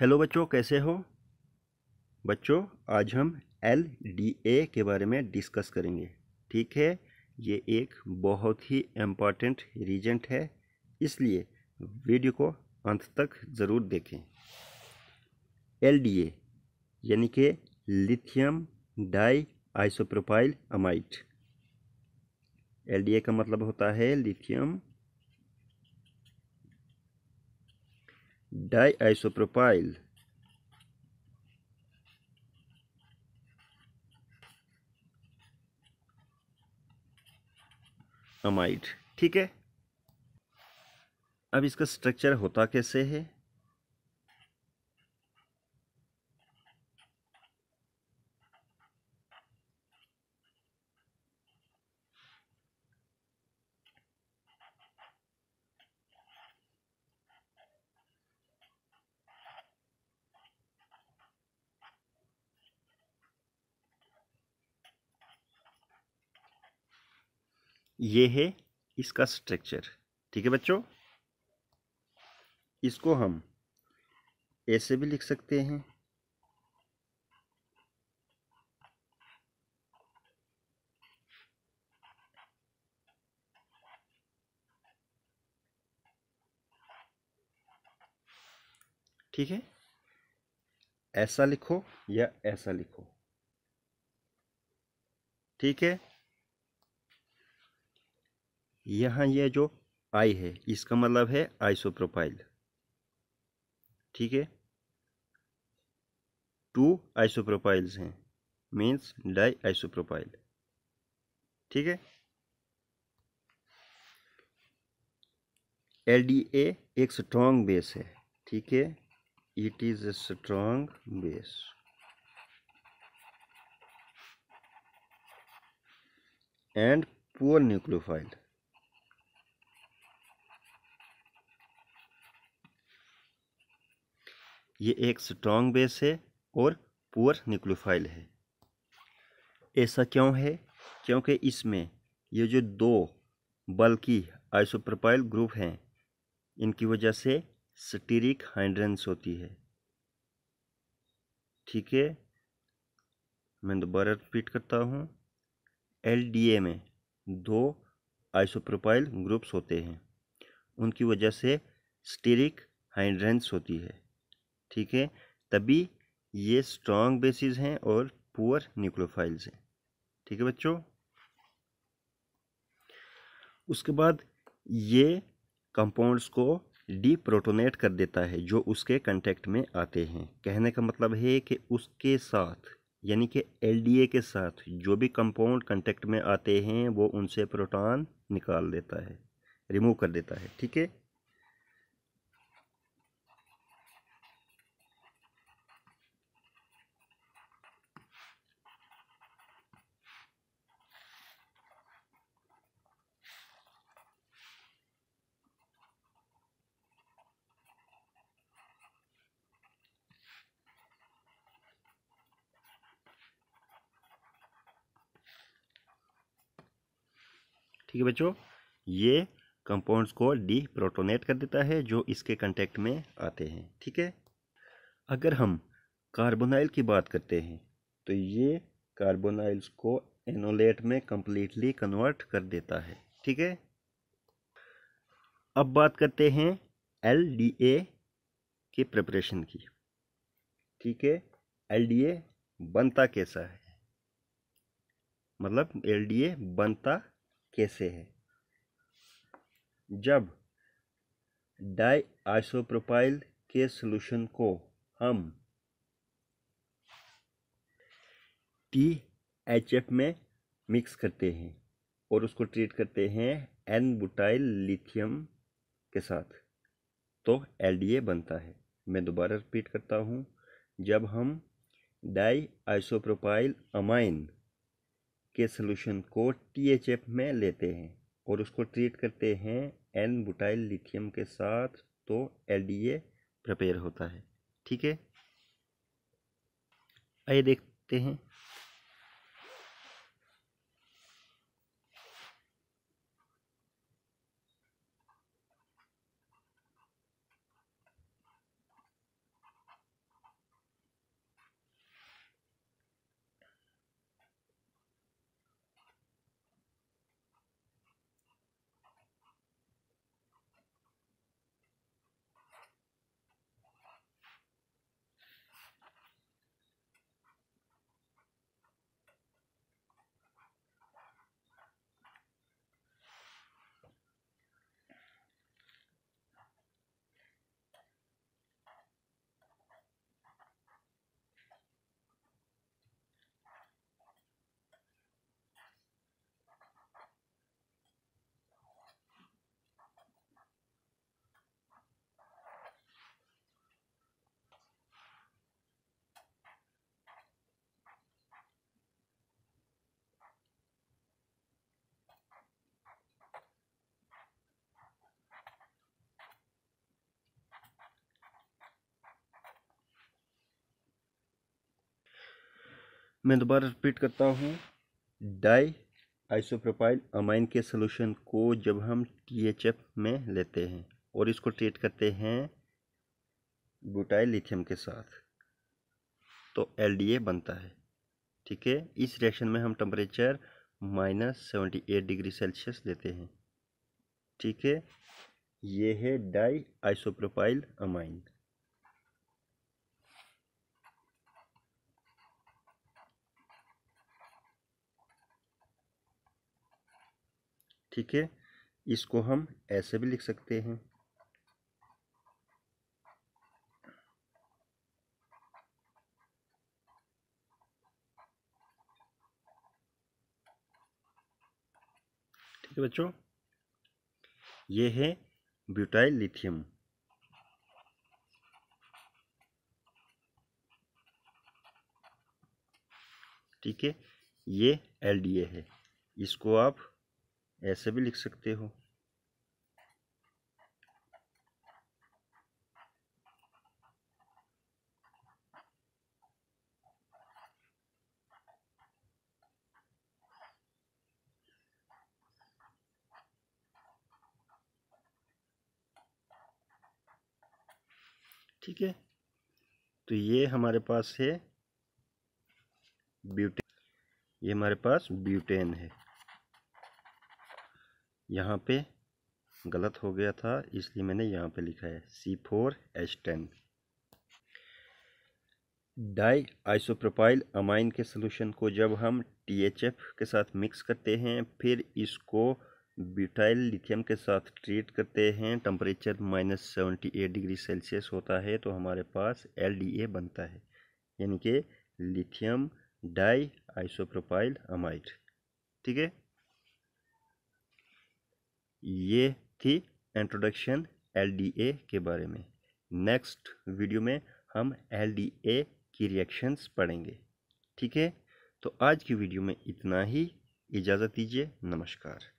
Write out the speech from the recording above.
hello बच्चों कैसे हो बच्चों आज हम एल डी ए के बारे में डिस्कस करेंगे ठीक है ये एक बहुत ही इम्पॉर्टेंट रीजेंट है इसलिए वीडियो को अंत तक ज़रूर देखें एल डी ए यानी कि lithium di isopropyl amide L D A का मतलब होता है लिथियम डाइआइसोप्रोपाइल अमाइड ठीक है अब इसका स्ट्रक्चर होता कैसे है ये है इसका स्ट्रक्चर ठीक है बच्चों इसको हम ऐसे भी लिख सकते हैं ठीक है ऐसा लिखो या ऐसा लिखो ठीक है यहाँ ये जो आई है इसका मतलब है आइसोप्रोपाइल ठीक है टू आइसोप्रोपाइल्स हैं मीन्स डाई आइसोप्रोपाइल ठीक है एल डी ए एक स्ट्रॉन्ग बेस है ठीक है it is a strong base and poor nucleophile ये एक स्ट्रॉन्ग बेस है और पुअर न्यूक्लोफाइल है ऐसा क्यों है क्योंकि इसमें ये जो दो बल्कि आइसोप्रोपाइल ग्रुप हैं इनकी वजह से स्टीरिक हाइड्रेंस होती है ठीक है मैं दोबारा रिपीट करता हूँ एलडीए में दो आइसोप्रोपाइल ग्रुप्स होते हैं उनकी वजह से स्टीरिक हाइड्रेंस होती है ठीक है तभी ये स्ट्रॉन्ग बेसिस हैं और पुअर न्यूक्लोफाइल्स हैं ठीक है बच्चों उसके बाद ये कंपाउंड्स को डीप्रोटोनेट कर देता है जो उसके कंटेक्ट में आते हैं कहने का मतलब है कि उसके साथ यानी कि एलडीए के साथ जो भी कंपाउंड कंटेक्ट में आते हैं वो उनसे प्रोटॉन निकाल देता है रिमूव कर देता है ठीक है ठीक है बच्चों ये कंपाउंड्स को डी प्रोटोनेट कर देता है जो इसके कंटेक्ट में आते हैं ठीक है अगर हम कार्बोनाइल की बात करते हैं तो ये कार्बोनाइल्स को एनोलेट में कम्प्लीटली कन्वर्ट कर देता है ठीक है अब बात करते हैं एल डी ए की प्रिपरेशन की ठीक है एल डी ए बनता कैसा है मतलब एल डी ए बनता कैसे है जब डाई आइसोप्रोपाइल के सोल्यूशन को हम टी एच एफ में मिक्स करते हैं और उसको ट्रीट करते हैं एन बुटाइल लिथियम के साथ तो एल डी ए बनता है मैं दोबारा रिपीट करता हूँ जब हम डाई आइसोप्रोपाइल अमाइन के सोल्यूशन को टीएचएफ में लेते हैं और उसको ट्रीट करते हैं एन बुटाइल लिथियम के साथ तो एलडीए प्रिपेयर होता है ठीक है आइए देखते हैं मैं दोबारा रिपीट करता हूँ डाई आइसोप्रोपाइल अमाइन के सोल्यूशन को जब हम टीएचएफ में लेते हैं और इसको ट्रीट करते हैं ब्यूटाइल लिथियम के साथ तो एलडीए बनता है ठीक है इस रिएक्शन में हम temperature minus seventy eight degree Celsius देते हैं ठीक है ये है डाई आइसोप्रोपाइल अमाइन ठीक है इसको हम ऐसे भी लिख सकते हैं ठीक है बच्चों ये है ब्यूटाइल लिथियम ठीक है ये एलडीए है इसको आप ऐसे भी लिख सकते हो ठीक है तो ये हमारे पास है ब्यूटेन ये हमारे पास ब्यूटेन है यहाँ पे गलत हो गया था इसलिए मैंने यहाँ पे लिखा है C four H ten di isopropyl amine के सोल्यूशन को जब हम टीएचएफ के साथ मिक्स करते हैं फिर इसको ब्यूटाइल लिथियम के साथ ट्रीट करते हैं temperature minus seventy eight degree Celsius होता है तो हमारे पास एलडीए बनता है यानी कि लिथियम डाई आइसोप्रोपाइल अमाइड ठीक है ये थी इंट्रोडक्शन एलडीए के बारे में नेक्स्ट वीडियो में हम एलडीए की रिएक्शंस पढ़ेंगे ठीक है तो आज की वीडियो में इतना ही इजाज़त दीजिए नमस्कार